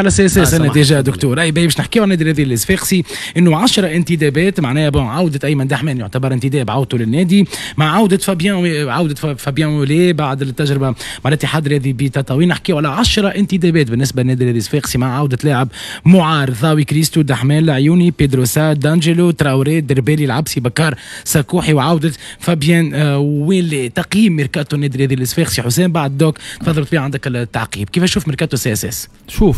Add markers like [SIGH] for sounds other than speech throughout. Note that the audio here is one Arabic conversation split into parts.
على سي سي انا ديجا دكتور اي باش نحكيو عن النادي الصفاقسي انه 10 انتدابات معناها بون عوده ايمن دحمان يعتبر انتداب عودته للنادي مع عوده فابيان عوده فابيان ولي بعد التجربه مع الاتحاد الرياضي بتطاوين نحكيو على 10 انتدابات بالنسبه للنادي الصفاقسي مع عوده لاعب معار ضاوي كريستو دحمان العيوني بيدرو ساد دانجيلو تراوري دربالي العبسي بكار ساكوحي وعوده فابيان آه، ويلي تقييم ميركاتو النادي الرياضي الصفاقسي حسام بعد دوك تفضل في عندك التعقيب كيف شوف ميركاتو سي اس اس شوف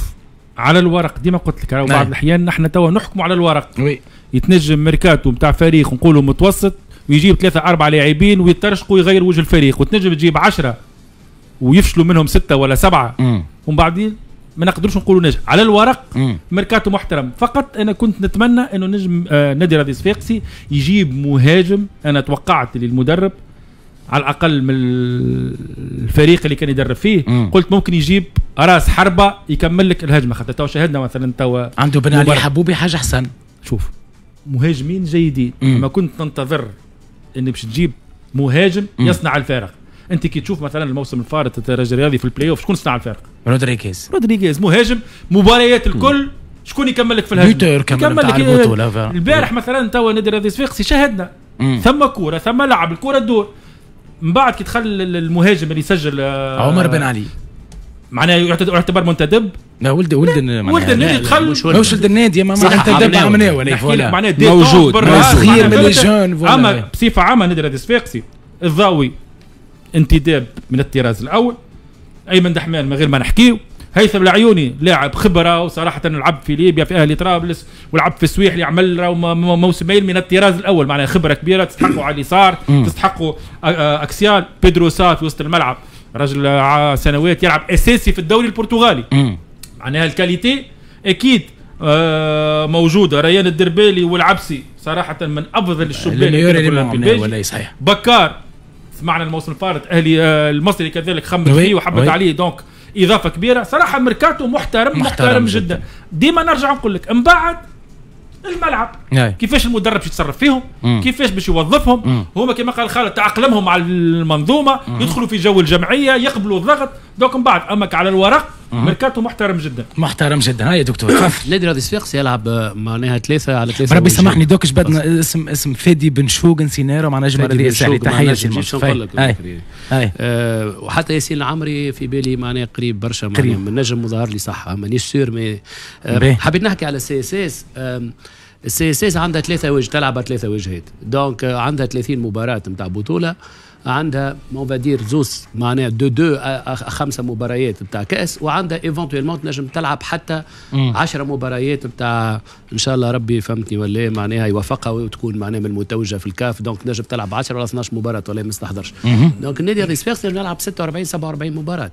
على الورق ديما قلت لك بعض نعم. الاحيان نحن توا نحكموا على الورق وي. يتنجم ميركاتو نتاع فريق نقولوا متوسط ويجيب ثلاثة أربعة لاعبين ويترشقوا ويغير وجه الفريق وتنجم تجيب عشرة ويفشلوا منهم ستة ولا سبعة ومن بعدين ما نقدروش نقولوا نجم على الورق ميركاتو محترم فقط انا كنت نتمنى انه نجم آه نادي رادي صفاقسي يجيب مهاجم انا توقعت للمدرب على الاقل من الفريق اللي كان يدرب فيه مم. قلت ممكن يجيب راس حربه يكمل لك الهجمه خاطر تو شاهدنا مثلا تو عنده بن علي حبوبي حاجه احسن شوف مهاجمين جيدين ما كنت تنتظر ان باش تجيب مهاجم مم. يصنع الفارق انت كي تشوف مثلا الموسم الفارط الترجي الرياضي في البلاي اوف شكون صنع الفارق؟ رودريغيز رودريغيز مهاجم مباريات الكل مم. شكون يكمل لك في الهجمه؟ بيتر كمل لك البطوله البارح مثلا توا نادي الرياضي صفاقسي شاهدنا ثم كوره ثم لعب الكوره تدور من بعد كي دخل المهاجم اللي سجل آه، عمر بن علي معناه يعتبر منتدب لا ولد ولد ولد النادي دخل مش ولد النادي يا منتدب عمناوي معناه موجود صغير من الجون اما بصفه عامه نادي رادس الصفاقسي الضاوي انتداب من الطراز الاول ايمن دحمان من غير ما نحكيه هيثم العيوني لاعب خبره وصراحه لعب في ليبيا في اهلي طرابلس ولعب في السويح اللي عمل موسمين من الطراز الاول معناها خبره كبيره تستحقوا على اليسار تستحقوا اكسيال بيدرو سا في وسط الملعب رجل سنوات يلعب اساسي في الدوري البرتغالي معناها الكاليتي اكيد آه، موجوده ريان الدربالي والعبسي صراحه من افضل الشبان اللي صحيح بكار سمعنا الموسم الفارط اهلي آه، المصري كذلك خمس فيه وحبت عليه دونك اضافه كبيره صراحه ميركاتو محترم محترم, محترم جدا, جدا. ديما نرجع نقول لك من بعد الملعب أي. نعم. كيفاش المدرب باش يتصرف فيهم مم. كيفاش باش يوظفهم هما كما قال خالد تعقلمهم على المنظومه مم. يدخلوا في جو الجمعيه يقبلوا الضغط دوك من بعد اماك على الورق ميركاتو محترم جدا محترم جدا هيا دكتور نادي [COUGHS] رادي سفيقس يلعب آه، معناها ثلاثه على ثلاثه ربي سامحني دوك جبدنا اسم اسم فادي بن شوق نسيناه معناها جمع رياضي لي تحيه آه وحتى ياسين العمري في بالي معناها قريب برشا قريب. من نجم مظهر لي صح مانيش سور مي آه، حبيت نحكي على سي اس اس السي اس اس عندها ثلاثه وجه تلعب ثلاثه وجهات دونك آه، عندها 30 مباراه نتاع بطوله عندها اون فادير زوز معناها دو دو خمسه مباريات نتاع كاس وعندها ايفونتويلمون تنجم تلعب حتى 10 مباريات نتاع ان شاء الله ربي فهمتني ولا إيه، معناها يوفقها وتكون معناها من المتوجه في الكاف دونك تنجم تلعب 10 ولا 12 مباراه ولا إيه، ما تستحضرش دونك النادي الريسبيرس تنجم يلعب 46 47 مباراه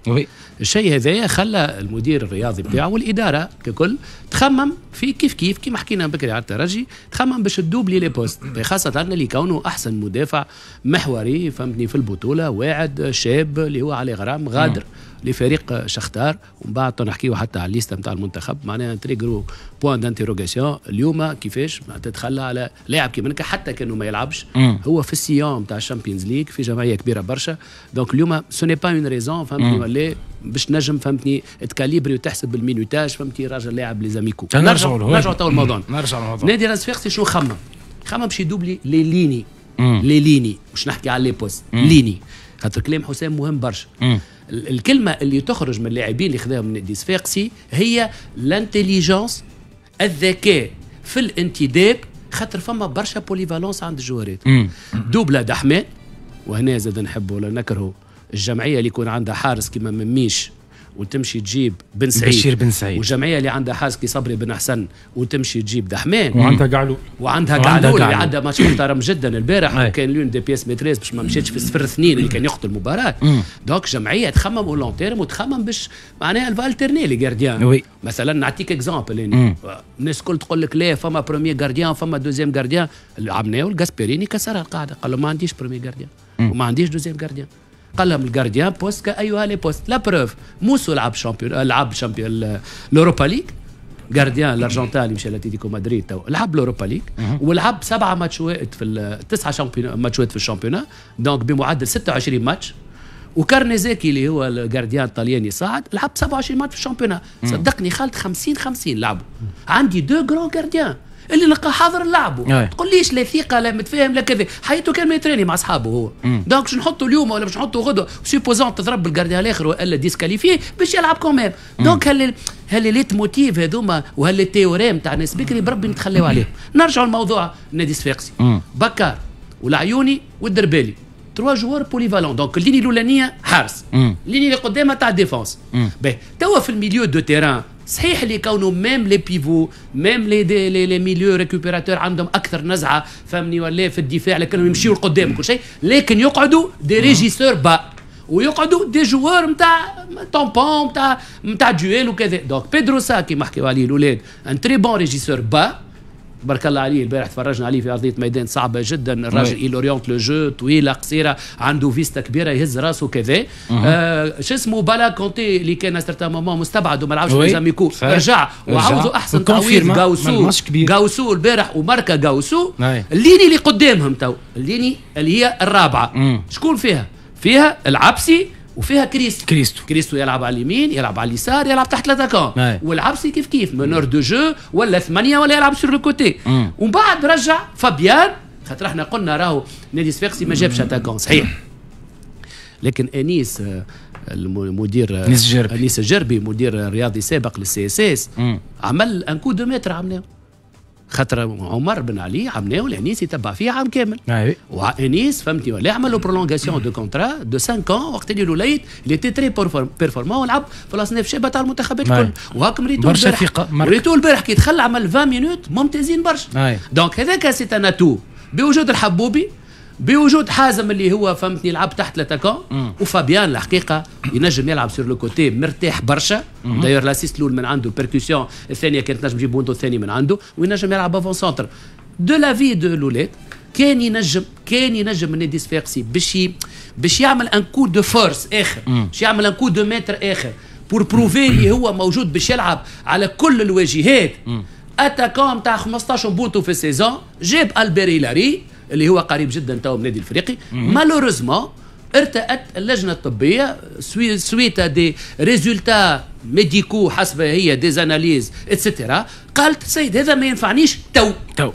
الشيء هذايا خلى المدير الرياضي بتاعه والاداره ككل تخمم في كيف كيف كيما حكينا بكري على الترجي تخمم باش تدوبلي لي بوست خاصه اللي كونه احسن مدافع محوري فهمتني يساعدني في البطوله واعد شاب اللي هو علي غرام غادر نعم. لفريق شختار ومن بعد نحكيو حتى على الليسته نتاع المنتخب معناها تري جرو بوان دانتيروغاسيون اليوم كيفاش تتخلى على لاعب كيما حتى كانه ما يلعبش هو في السيون نتاع الشامبيونز ليغ في جمعيه كبيره برشا دونك اليوم سو ني با اون ريزون فهمتني ولا باش نجم فهمتني تكاليبري وتحسب المينوتاج فهمتني راجل لاعب ليزاميكو نرجعوا نرجعوا تو الموضوع نرجعوا الموضوع نادي راس فيرسي شنو خمم خمم باش يدوبلي لي ليني لي ليني مش نحكي على لي بوست ليني خاطر كلام حسام مهم برشا الكلمه اللي تخرج من اللاعبين اللي خذاهم من نادي صفاقسي هي لانتيليجونس الذكاء في الانتداب خاطر فما برشا بوليفالونس عند الجوارات دوبلا دحمان وهنا زاد نحبه ولا نكرهه الجمعيه اللي يكون عندها حارس كيما مميش وتمشي تجيب بن سعيد بشير بن سعيد والجمعيه اللي عندها حاسكي صبري بن حسن وتمشي تجيب دحمان وعندها قعلول وعندها قعلول اللي عندها ماتش محترم جدا البارح كان لون دي بيس ميتريز باش ما مشيتش في صفر اثنين اللي كان يقتل المباراه دونك جمعيه تخمم اون تيرم وتخمم باش معناها الفالترني لي جارديان وي. مثلا نعطيك اكزامبل يعني. الناس الكل تقول لك لا فما برومي جارديان فما دوزيام جارديان عمناو الجاسبريني كسرها القاعده قال له ما عنديش برومي جارديان وما عنديش دوزيام جارديان قال لهم الجارديان بوست ايها أيوة، لي بوست لا بروف موسو لعب شامبيون آه، لعب شامبيون الاوروبا ليج جارديان الارجنتان اللي مشى لاتيتيكو مدريد تو لعب الاوروبا ليج ولعب سبعه ماتشوات في تسعه شامبيون ماتشوات في الشامبيون دونك بمعدل 26 ماتش وكارنيزاكي اللي هو الجارديان الطلياني صاعد لعب 27 ماتش في الشامبيونات صدقني خالد 50 50 لعبوا عندي دو جرون جارديان اللي لقى حاضر نلعبه تقول ليش لا ثقه لا متفاهم لا كذا حياته كان ما يتراني مع اصحابه هو دونك باش نحطه اليوم ولا باش نحطه غدوه سيبوزون تضرب الجارديان الاخر والا ديسكاليفي باش يلعب كوميم دونك هل هل ليت موتيف هذوما وهل التيوريم تاع ناس بكري بربي نتخليو عليهم نرجعوا لموضوع نادي صفاقسي بكار والعيوني والدربالي تروا جوار بوليفالون دونك الليني الاولانيه حارس الليني اللي قدامها تاع ديفونس باهي توا في الميليو دو تيران صحيح اللي كونوا ميم لي بيفو ميم لي دي لي, لي ميليو ريكوبيراتور عندهم اكثر نزعه فهمني ولا في الدفاع لكنهم يمشيوا لقدام كل شيء لكن يقعدوا دي ريجيسور با ويقعدوا دي جوار نتاع طومبون نتاع نتاع دويل وكذا دونك بيدرو سا كيما حكيو عليه الاولاد ان تري بون ريجيسور با بارك الله عليه البارح تفرجنا عليه في ارضيه ميدان صعبه جدا الراجل ايل اوريونت لو جو طويله قصيره عنده فيستا كبيره يهز راسه كذا mhm. آه شو اسمه بالا كونتي اللي كان سيرتا مومون مستبعد وما لعبش في زاميكو رجع وعاوزوا احسن تعويض جاوسو جاوسو البارح وماركا جاوسو الليني اللي قدامهم تو الليني اللي هي الرابعه mm. شكون فيها؟ فيها العبسي وفيها كريستو كريستو كريستو يلعب على اليمين يلعب على اليسار يلعب تحت لاتاكون والعبسي كيف كيف منور دو جو ولا ثمانيه ولا يلعب سور لو كوتي ومن بعد رجع فابيان خاطر احنا قلنا راهو نادي سفيقسي ما جابش اتاكون mm. صحيح لكن انيس آه، المدير انيس الجربي انيس الجربي مدير رياضي سابق للسي اس اس mm. عمل ان كو دو متر عملناه خاطر عمر بن علي عمناه لانيس يتبع فيه عام كامل وانيس فهمتي ولا عملوا برولونغاسيون دو كونترا دو 5 ans وقت اللي الوليد اللي تي تري بيرفورمون ولعب في الاصناف شابه تاع المنتخبات الكل وهاكم ريتو البارح مريتو البارح كي دخل عمل 20 مينوت ممتازين برشا دونك هذاك سي ان اتو بوجود الحبوبي بوجود حازم اللي هو فهمتني يلعب تحت لاتاكون وفابيان الحقيقه ينجم يلعب سور لو كوتي مرتاح برشا داير لاسيست الاول من عنده بيركسيون الثانيه كانت نجم يجيب بوندو الثاني من عنده وينجم يلعب افون سونتر دو لا في دو لوليت كان ينجم كان ينجم من صفاقسي باش باش يعمل ان كو دو فورس اخر باش يعمل ان كو دو متر اخر بور بروفي اللي هو موجود باش يلعب على كل الواجهات اتاكون تاع 15 بونتو في السيزون جاب البيري لاري اللي هو قريب جدا تو من النادي الافريقي مالوروزمون ارتأت اللجنة الطبية سويتا دي ريزولتا ميديكو حسب هي ديزاناليز اتسيتيرا قالت سيد هذا ما ينفعنيش تو تو